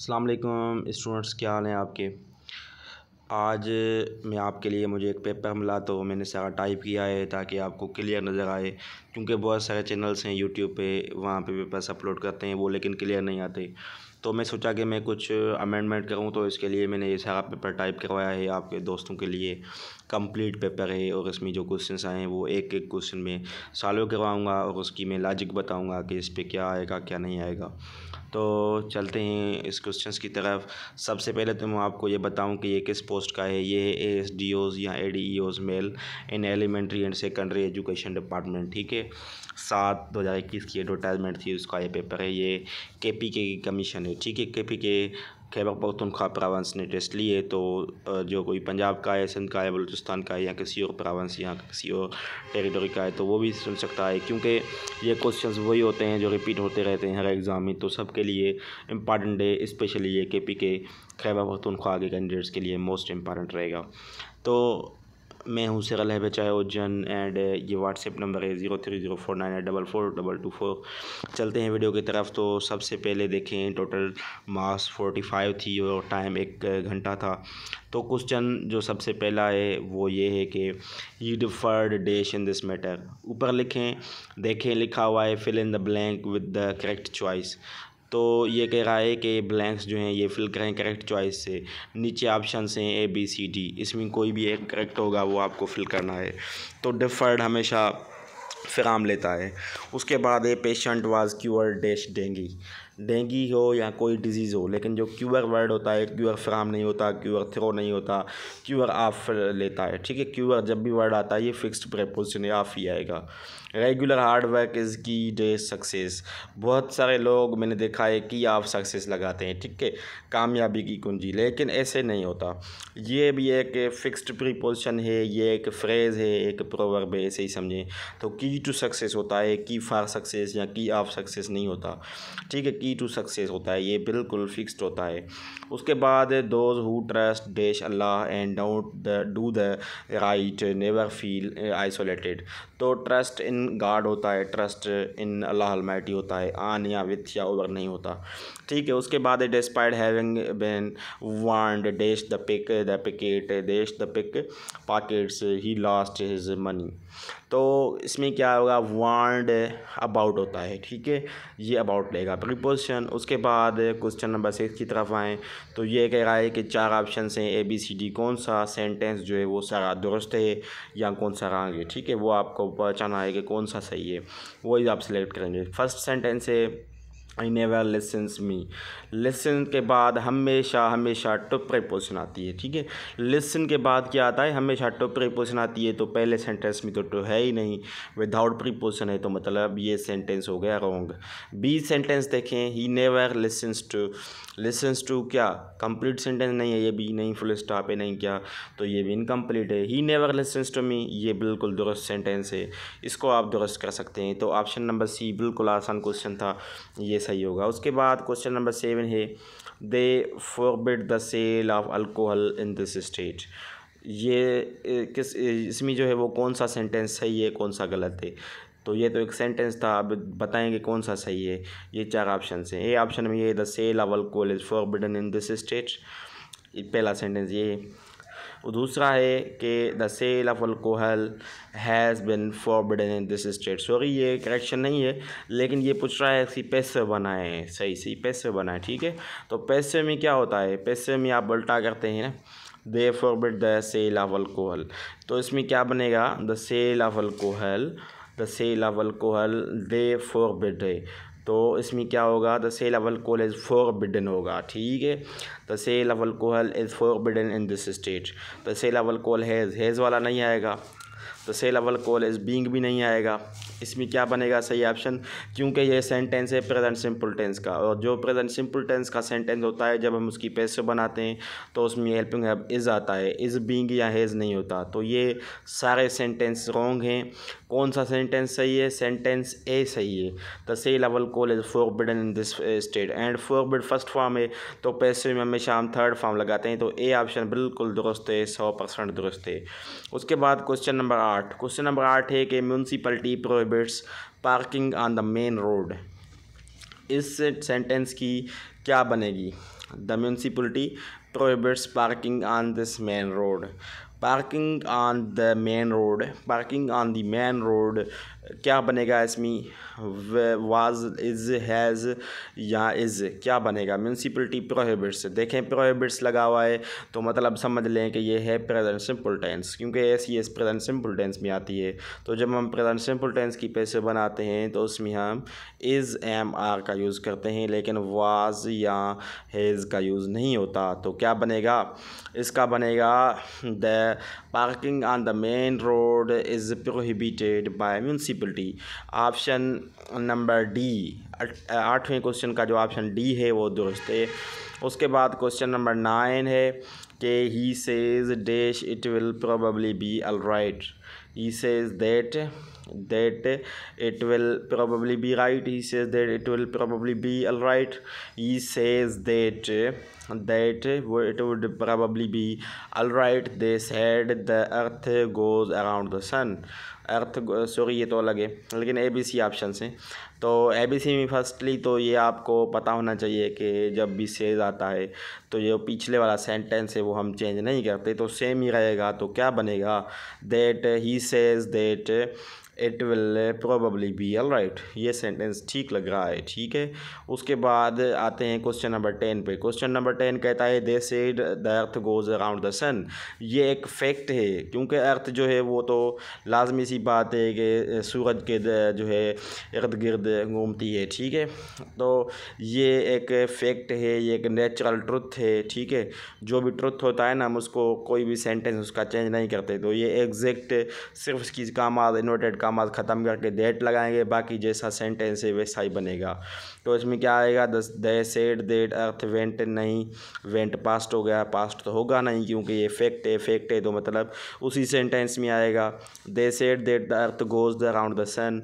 अस्सलाम वालेकुम स्टूडेंट्स क्या हाल हैं आपके आज मैं आपके लिए मुझे एक पेपर मिला तो मैंने सारा टाइप किया है ताकि आपको क्लियर नज़र आए क्योंकि बहुत सारे चैनल्स हैं यूट्यूब पे वहाँ पे पेपर्स अपलोड करते हैं वो लेकिन क्लियर नहीं आते तो मैं सोचा कि मैं कुछ अमेंडमेंट करूँ तो इसके लिए मैंने ये सारा पेपर टाइप करवाया है आपके दोस्तों के लिए कम्प्लीट पेपर है और इसमें जो क्वेश्चन आए हैं वो एक एक क्वेश्चन में सॉल्व करवाऊँगा और उसकी मैं लॉजिक बताऊँगा कि इस पर क्या आएगा क्या नहीं आएगा तो चलते हैं इस क्वेश्चंस की तरफ सबसे पहले तो मैं आपको ये बताऊं कि ये किस पोस्ट का है ये है ए एस डी ओज़ या A D E Os male in elementary and secondary education department ठीक है सात दो हज़ार इक्कीस की एडवर्टाइजमेंट थी उसका ये पेपर है ये के पी के कमीशन है ठीक है के K P Khyber Pakhtunkhwa province ने टेस्ट लिए तो जो कोई पंजाब का है सिंध का है बलूचिस्तान का है या किसी और प्रावंस या किसी और टेरिटोरी का है तो वो भी सुन सकता है क्योंकि ये क्वेश्चंस वही होते हैं जो रिपीट होते रहते हैं हर एग्ज़ाम में तो सब के लिए इम्पॉर्टेंट डे स्पेशली ये के पी के खैबर पखतनख्वा के कैंडिडेट्स के लिए मोस्ट इम्पॉर्टेंट रहेगा तो मैं हूँ से गलहब चाहे उज्जैन एंड uh, ये व्हाट्सएप नंबर है zero three zero four nine eight double four double two four चलते हैं वीडियो की तरफ तो सबसे पहले देखें टोटल मास फोर्टी फाइव थी और टाइम एक uh, घंटा था तो क्वेश्चन जो सबसे पहला है वो ये है कि you differed dash in this matter ऊपर लिखें देखें लिखा हुआ है fill in the blank with the correct choice तो ये कह रहा है कि ब्लैंक्स जो हैं ये फिल करें करेक्ट चॉइस से नीचे ऑप्शन हैं ए बी सी डी इसमें कोई भी एक करेक्ट होगा वो आपको फिल करना है तो डिफर्ड हमेशा फ्राम लेता है उसके बाद a patient was cured dash dengue dengue हो या कोई डिजीज़ हो लेकिन जो क्यूअर वर्ड होता है क्यूअर फ्राम नहीं होता क्यूअर थ्रो नहीं होता क्यूअर आफ लेता है ठीक है क्यूअर जब भी वर्ड आता है ये फिक्स्ड प्रपोजिशन है आफ ही आएगा regular hard work is key the success बहुत सारे लोग मैंने देखा है कि आप सक्सेस लगाते हैं ठीक है कामयाबी की कुंजी लेकिन ऐसे नहीं होता ये भी एक फिक्स्ड प्रीपोजिशन है ये एक फ्रेज़ है एक प्रोवर्ब है ऐसे ही समझें तो की टू सक्सेस होता है की फार सक्सेस या की ऑफ सक्सेस नहीं होता ठीक है की की टू सक्सेस होता है ये बिल्कुल फिक्स्ड होता है उसके बाद those who trust dash Allah and don't do the right never feel isolated तो ट्रस्ट इन गाड होता है ट्रस्ट इन अल्लाह अलमाइटी होता है आन या विथ या ओवर नहीं होता ठीक है उसके बाद despite having been warned dash the pick the picket dash the pickpockets he lost his money तो इसमें क्या होगा वांड अबाउट होता है ठीक है ये अबाउट लेगा प्रीपोजिशन उसके बाद क्वेश्चन नंबर सिक्स की तरफ आएँ तो ये कह रहा है कि चार ऑप्शन हैं ए बी सी डी कौन सा सेंटेंस जो है वो सारा दुरुस्त है या कौन सा रंग है ठीक है वो आपको पहचाना है कि कौन सा सही है वही आप सिलेक्ट करेंगे फर्स्ट सेंटेंस है I never listens me lesson के बाद हमेशा हमेशा टुप प्रेपोजिशन आती है ठीक है लेसन के बाद क्या आता है हमेशा टुप प्रेपोजिशन आती है तो पहले सेंटेंस में तो टू है ही नहीं विदाउट प्रीपोजिशन है तो मतलब ये सेंटेंस हो गया रॉन्ग बी सेंटेंस देखें he never listens to listens to क्या कंप्लीट सेंटेंस नहीं है ये भी नहीं फुल स्टॉप है नहीं क्या तो ये भी इनकम्प्लीट है he never listens to me ये बिल्कुल दुरुस्त सेंटेंस है इसको आप दुरुस्त कर सकते हैं तो ऑप्शन नंबर सी बिल्कुल आसान क्वेश्चन था ये सही होगा उसके बाद क्वेश्चन नंबर सेवन है they forbid the sale of alcohol in this state ये किस इसमें जो है वो कौन सा सेंटेंस सही है कौन सा गलत है तो ये तो एक सेंटेंस था अब बताएंगे कौन सा सही है ये चार ऑप्शन हैं ए ऑप्शन में ये the sale of alcohol is forbidden in this state पहला सेंटेंस ये है दूसरा है कि the sale of alcohol has been forbidden in this state sorry ये करेक्शन नहीं है लेकिन ये पूछ रहा है कि पैसे बनाए सही सही पैसे बनाए ठीक है तो पैसे में क्या होता है पैसे में आप उल्टा करते हैं ना they forbid the sale of alcohol तो इसमें क्या बनेगा the sale of alcohol the sale of alcohol they forbid तो इसमें क्या होगा the sale of alcohol is forbidden होगा ठीक है the sale of alcohol is forbidden in this state the sale of alcohol has has वाला नहीं आएगा the sale of alcohol is being भी नहीं आएगा इसमें क्या बनेगा सही ऑप्शन क्योंकि यह सेंटेंस है प्रेजेंट सिंपल टेंस का और जो प्रेजेंट सिंपल टेंस का सेंटेंस होता है जब हम उसकी पैसे बनाते हैं तो उसमें हेल्पिंग हैब इज़ आता है इज़ बींग या हैज़ नहीं होता तो ये सारे सेंटेंस रॉन्ग हैं कौन सा सेंटेंस सही है सेंटेंस ए सही है the sale level call is bid in this state and bid first form है तो पैसे में हमेशा हम थर्ड फॉर्म लगाते हैं तो ए ऑप्शन बिल्कुल दुरुस्त है सौ परसेंट दुरुस्त है उसके बाद क्वेश्चन नंबर आठ क्वेश्चन नंबर आठ है कि municipality prohibits parking on the main road इस सेंटेंस की क्या बनेगी the municipality prohibits parking on this main road parking on the main road parking on the main road क्या बनेगा इसमें वाज इज़ हैज़ या इज़ क्या बनेगा म्यूनसिपलिटी प्रोहिबिट्स देखें प्रोहिबिट्स लगा हुआ है तो मतलब समझ लें कि ये है प्रेजेंट सिंपल टेंस क्योंकि ऐसी इस प्रेजेंट सिंपल टेंस में आती है तो जब हम प्रेजेंट सिंपल टेंस की पैसे बनाते हैं तो उसमें हम इज़ एम आर का यूज़ करते हैं लेकिन वाज या हैज़ का यूज़ नहीं होता तो क्या बनेगा इसका बनेगा the parking on the main road is prohibited by municipality option number d आठवें क्वेश्चन का जो ऑप्शन डी है वो दुरुस्त है उसके बाद क्वेश्चन नंबर नाइन है कि he says dash it will probably be all right he says that that it will probably be right he says that it will probably be all right he says that that वो it would probably be all right they said the earth goes around the sun earth sorry ये तो अलग है लेकिन A B C option से तो A B C में firstly तो ये आपको पता होना चाहिए कि जब भी सेज आता है तो जो पिछले वाला सेंटेंस है वो हम चेंज नहीं करते तो सेम ही रहेगा तो क्या बनेगा that he says that it will probably be all right ये सेंटेंस ठीक लग रहा है ठीक है उसके बाद आते हैं क्वेश्चन नंबर टेन पे क्वेश्चन नंबर टेन कहता है they said the earth goes around the sun ये एक फैक्ट है क्योंकि अर्थ जो है वो तो लाजमी सी बात है कि सूरज के जो है इर्द गिर्द घूमती है ठीक है तो ये एक फैक्ट है ये एक नेचुरल ट्रुथ है ठीक है जो भी ट्रुथ होता है ना हम उसको कोई भी सेंटेंस उसका चेंज नहीं करते तो ये एग्जैक्ट सिर्फ काम आज इन्वर्टेड काम काम ख़त्म करके डेट लगाएंगे बाकी जैसा सेंटेंस है वैसा ही बनेगा तो इसमें क्या आएगा दस they said that earth went नहीं वेंट पास्ट हो गया पास्ट तो होगा नहीं क्योंकि ये फेक्ट है फेक्ट है तो मतलब उसी सेंटेंस में आएगा they said that the earth goes the around the sun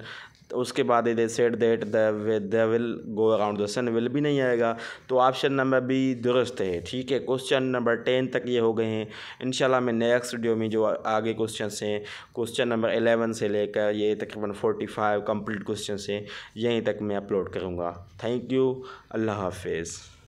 तो उसके बाद इधर said that they'll go around the sun will भी नहीं आएगा तो ऑप्शन नंबर बी दुरुस्त है ठीक है क्वेश्चन नंबर टेन तक ये हो गए हैं इन मैं नेक्स्ट वीडियो में जो आगे क्वेश्चन हैं क्वेश्चन नंबर एलेवन से लेकर ये तकरीबन फोर्टी फाइव कम्प्लीट क्वेश्चन हैं यहीं तक मैं अपलोड करूँगा थैंक यू अल्लाह हाफिज़